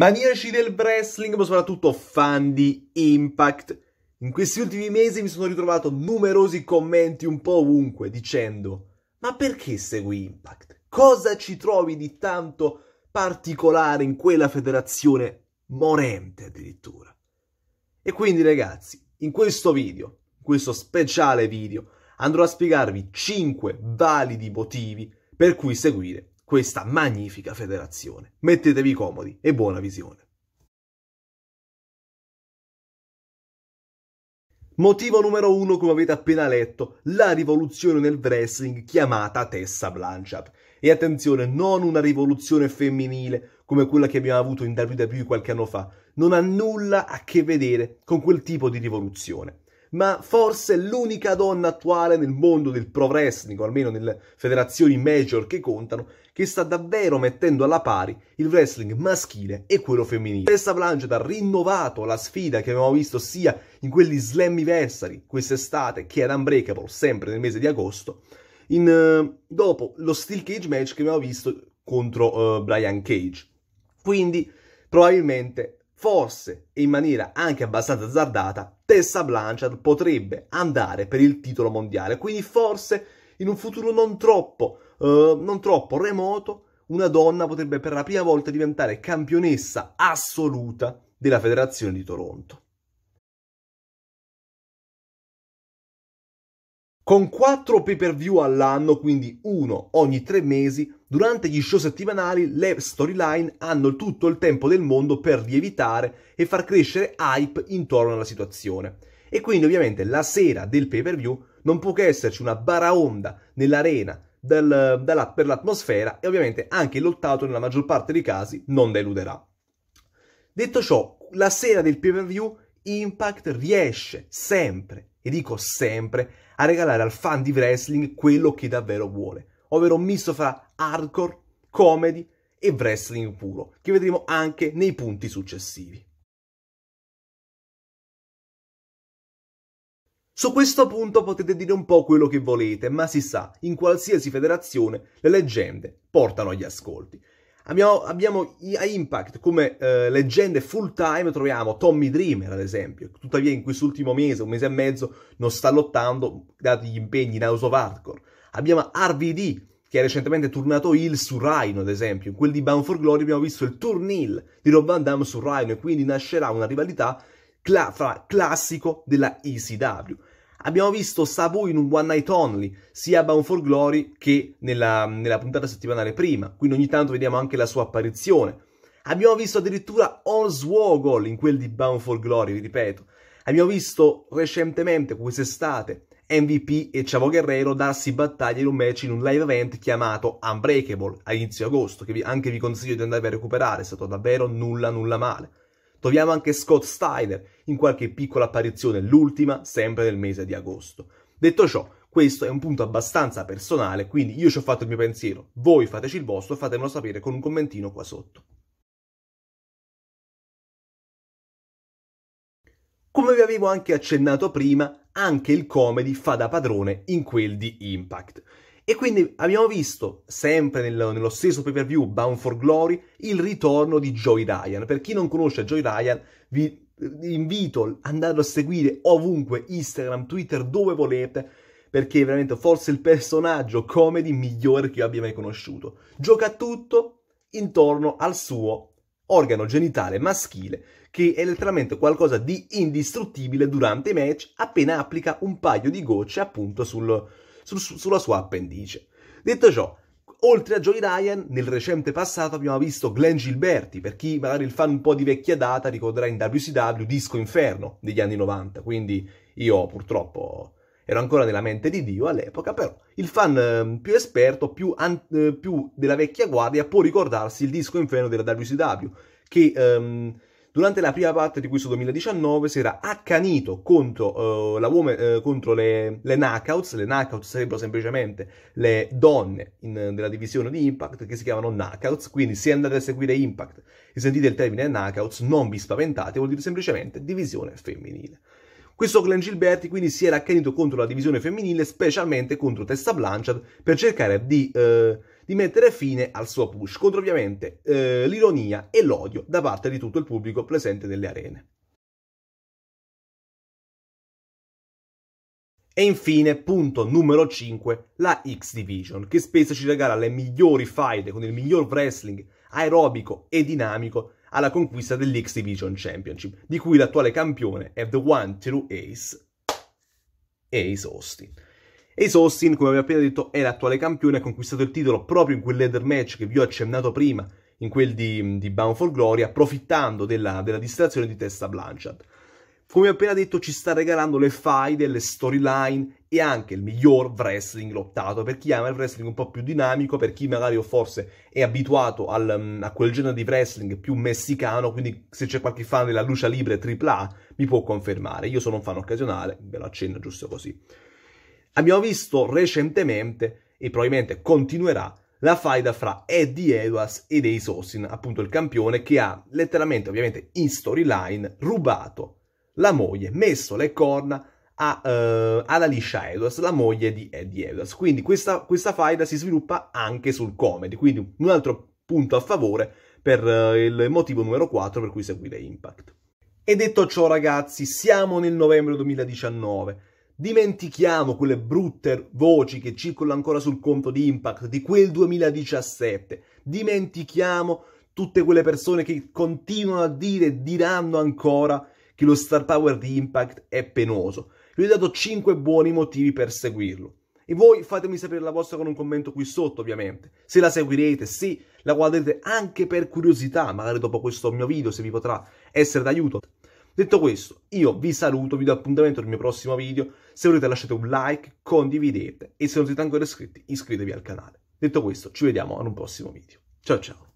Maniaci del wrestling, ma soprattutto fan di Impact. In questi ultimi mesi mi sono ritrovato numerosi commenti un po' ovunque dicendo: Ma perché segui Impact? Cosa ci trovi di tanto particolare in quella federazione morente addirittura? E quindi, ragazzi, in questo video, in questo speciale video, andrò a spiegarvi 5 validi motivi per cui seguire questa magnifica federazione. Mettetevi comodi e buona visione. Motivo numero uno, come avete appena letto, la rivoluzione nel wrestling chiamata Tessa Blanchard. E attenzione, non una rivoluzione femminile come quella che abbiamo avuto in WWE qualche anno fa, non ha nulla a che vedere con quel tipo di rivoluzione ma forse l'unica donna attuale nel mondo del pro wrestling, o almeno nelle federazioni major che contano, che sta davvero mettendo alla pari il wrestling maschile e quello femminile. Tessa Blanchett ha rinnovato la sfida che abbiamo visto sia in quegli Slammiversary quest'estate che ad Unbreakable, sempre nel mese di agosto, in, uh, dopo lo Steel Cage match che abbiamo visto contro uh, Brian Cage. Quindi probabilmente forse e in maniera anche abbastanza azzardata, Tessa Blanchard potrebbe andare per il titolo mondiale. Quindi forse in un futuro non troppo, eh, non troppo remoto, una donna potrebbe per la prima volta diventare campionessa assoluta della federazione di Toronto. Con quattro pay per view all'anno, quindi uno ogni tre mesi, Durante gli show settimanali le storyline hanno tutto il tempo del mondo per lievitare e far crescere hype intorno alla situazione. E quindi ovviamente la sera del pay per view non può che esserci una baraonda nell'arena dal, dalla, per l'atmosfera e ovviamente anche l'ottato nella maggior parte dei casi non deluderà. Detto ciò, la sera del pay per view Impact riesce sempre, e dico sempre, a regalare al fan di wrestling quello che davvero vuole ovvero un misto fra hardcore, comedy e wrestling puro, che vedremo anche nei punti successivi. Su questo punto potete dire un po' quello che volete, ma si sa, in qualsiasi federazione le leggende portano agli ascolti. Abbiamo, abbiamo a Impact come eh, leggende full time troviamo Tommy Dreamer ad esempio, tuttavia in quest'ultimo mese, un mese e mezzo, non sta lottando dati gli impegni in House of Hardcore. Abbiamo RVD che ha recentemente tornato il su Rhino, ad esempio. In quel di Bound for Glory abbiamo visto il turnil di Rob Van Damme su Rhino e quindi nascerà una rivalità cla- fra classico della ECW. Abbiamo visto Sabu in un One Night Only, sia a Bound for Glory che nella, nella puntata settimanale prima, quindi ogni tanto vediamo anche la sua apparizione. Abbiamo visto addirittura Oswogol in quel di Bound for Glory, vi ripeto. Abbiamo visto recentemente, quest'estate, MVP e Chavo Guerrero darsi battaglia in un match in un live event chiamato Unbreakable a inizio agosto, che vi, anche vi consiglio di andare a recuperare, è stato davvero nulla nulla male. Troviamo anche Scott Steiner in qualche piccola apparizione, l'ultima sempre nel mese di agosto. Detto ciò, questo è un punto abbastanza personale, quindi io ci ho fatto il mio pensiero, voi fateci il vostro, e fatemelo sapere con un commentino qua sotto. Come vi avevo anche accennato prima, anche il comedy fa da padrone in quel di Impact. E quindi abbiamo visto, sempre nello, nello stesso pay per view Bound for Glory, il ritorno di Joy Ryan. Per chi non conosce Joy Ryan, vi eh, invito ad andarlo a seguire ovunque, Instagram, Twitter, dove volete, perché è veramente forse il personaggio comedy migliore che io abbia mai conosciuto. Gioca tutto intorno al suo organo genitale maschile che è letteralmente qualcosa di indistruttibile durante i match appena applica un paio di gocce appunto sul, sul, sulla sua appendice. Detto ciò, oltre a Joy Ryan, nel recente passato abbiamo visto Glenn Gilberti, per chi magari il fan un po' di vecchia data ricorderà in WCW Disco Inferno degli anni 90, quindi io purtroppo ero ancora nella mente di Dio all'epoca, però il fan ehm, più esperto, più, an- eh, più della vecchia guardia, può ricordarsi il disco Inferno della WCW, che um, durante la prima parte di questo 2019 si era accanito contro, uh, la woman, uh, contro le, le knockouts, le knockouts sarebbero semplicemente le donne in, della divisione di Impact che si chiamano knockouts, quindi se andate a seguire Impact e sentite il termine knockouts non vi spaventate, vuol dire semplicemente divisione femminile. Questo clan Gilberti quindi si era accanito contro la divisione femminile, specialmente contro Tessa Blanchard, per cercare di, eh, di mettere fine al suo push, contro ovviamente eh, l'ironia e l'odio da parte di tutto il pubblico presente nelle arene. E infine, punto numero 5, la X Division, che spesso ci regala le migliori fight con il miglior wrestling aerobico e dinamico alla conquista dell'X Division Championship, di cui l'attuale campione è The One True Ace, Ace Austin. Ace Austin, come vi ho appena detto, è l'attuale campione, ha conquistato il titolo proprio in quel leather match che vi ho accennato prima, in quel di, di Bound for Glory, approfittando della, della distrazione di Testa Blanchard. Come ho appena detto, ci sta regalando le fai delle storyline e anche il miglior wrestling lottato per chi ama il wrestling un po' più dinamico, per chi magari forse è abituato al, mm, a quel genere di wrestling più messicano, quindi se c'è qualche fan della lucia libre AAA mi può confermare. Io sono un fan occasionale, ve lo accenno giusto così. Abbiamo visto recentemente e probabilmente continuerà la faida fra Eddie Edwards ed Ace Austin, appunto il campione che ha letteralmente, ovviamente in storyline, rubato la moglie, messo le corna a, uh, ad Alicia Edwards, la moglie di Eddie Edwards. Quindi questa, questa faida si sviluppa anche sul comedy, quindi un altro punto a favore per uh, il motivo numero 4 per cui seguire Impact. E detto ciò ragazzi, siamo nel novembre 2019. Dimentichiamo quelle brutte voci che circolano ancora sul conto di Impact di quel 2017. Dimentichiamo tutte quelle persone che continuano a dire e diranno ancora che lo star power di Impact è penoso. Vi ho dato 5 buoni motivi per seguirlo. E voi fatemi sapere la vostra con un commento qui sotto, ovviamente. Se la seguirete, sì, la guarderete anche per curiosità, magari dopo questo mio video, se vi potrà essere d'aiuto. Detto questo, io vi saluto, vi do appuntamento al mio prossimo video. Se volete lasciate un like, condividete e se non siete ancora iscritti, iscrivetevi al canale. Detto questo, ci vediamo ad un prossimo video. Ciao ciao!